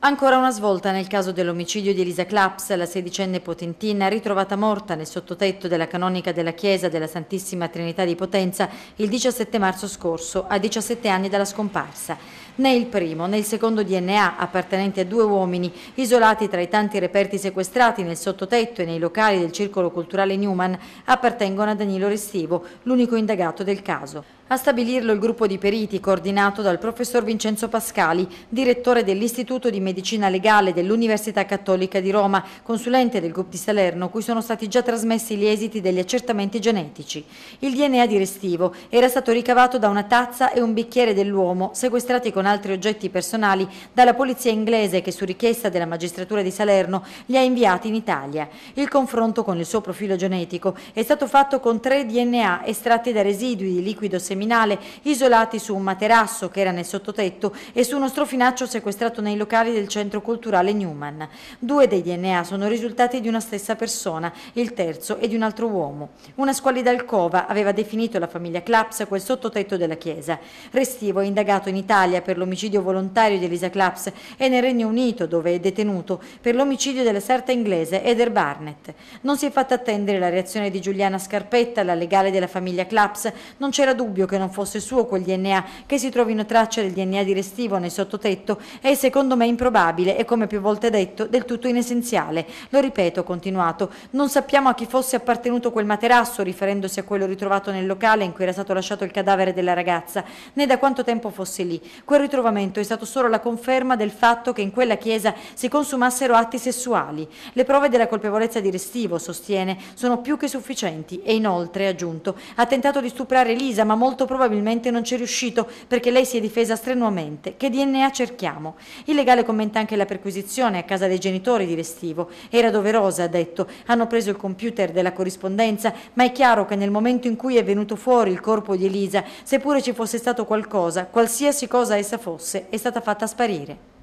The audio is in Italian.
Ancora una svolta nel caso dell'omicidio di Elisa Claps, la sedicenne potentina ritrovata morta nel sottotetto della canonica della chiesa della Santissima Trinità di Potenza il 17 marzo scorso, a 17 anni dalla scomparsa. Né il primo né il secondo DNA, appartenenti a due uomini, isolati tra i tanti reperti sequestrati nel sottotetto e nei locali del Circolo Culturale Newman, appartengono a Danilo Restivo, l'unico indagato del caso. A stabilirlo il gruppo di periti coordinato dal professor Vincenzo Pascali, direttore dell'Istituto di Medicina Legale dell'Università Cattolica di Roma, consulente del gruppo di Salerno, cui sono stati già trasmessi gli esiti degli accertamenti genetici. Il DNA di Restivo era stato ricavato da una tazza e un bicchiere dell'uomo, sequestrati con altri oggetti personali dalla polizia inglese che su richiesta della magistratura di Salerno li ha inviati in Italia. Il confronto con il suo profilo genetico è stato fatto con tre DNA estratti da residui di liquido seminale seminale, isolati su un materasso che era nel sottotetto e su uno strofinaccio sequestrato nei locali del centro culturale Newman. Due dei DNA sono risultati di una stessa persona, il terzo è di un altro uomo. Una squalida alcova aveva definito la famiglia Claps quel sottotetto della chiesa. Restivo è indagato in Italia per l'omicidio volontario di Elisa Claps e nel Regno Unito, dove è detenuto, per l'omicidio della sarta inglese Eder Barnett. Non si è fatta attendere la reazione di Giuliana Scarpetta, la legale della famiglia Claps, non c'era dubbio che non fosse suo quel DNA, che si trovino tracce del DNA di Restivo nel sottotetto è secondo me improbabile e come più volte detto del tutto inessenziale. Lo ripeto, continuato, non sappiamo a chi fosse appartenuto quel materasso, riferendosi a quello ritrovato nel locale in cui era stato lasciato il cadavere della ragazza, né da quanto tempo fosse lì. Quel ritrovamento è stato solo la conferma del fatto che in quella chiesa si consumassero atti sessuali. Le prove della colpevolezza di Restivo, sostiene, sono più che sufficienti e inoltre, aggiunto, ha tentato di stuprare Lisa ma molto molto probabilmente non c'è riuscito perché lei si è difesa strenuamente. Che DNA cerchiamo? Il legale commenta anche la perquisizione a casa dei genitori di Restivo. Era doverosa, ha detto. Hanno preso il computer della corrispondenza, ma è chiaro che nel momento in cui è venuto fuori il corpo di Elisa, seppure ci fosse stato qualcosa, qualsiasi cosa essa fosse, è stata fatta sparire.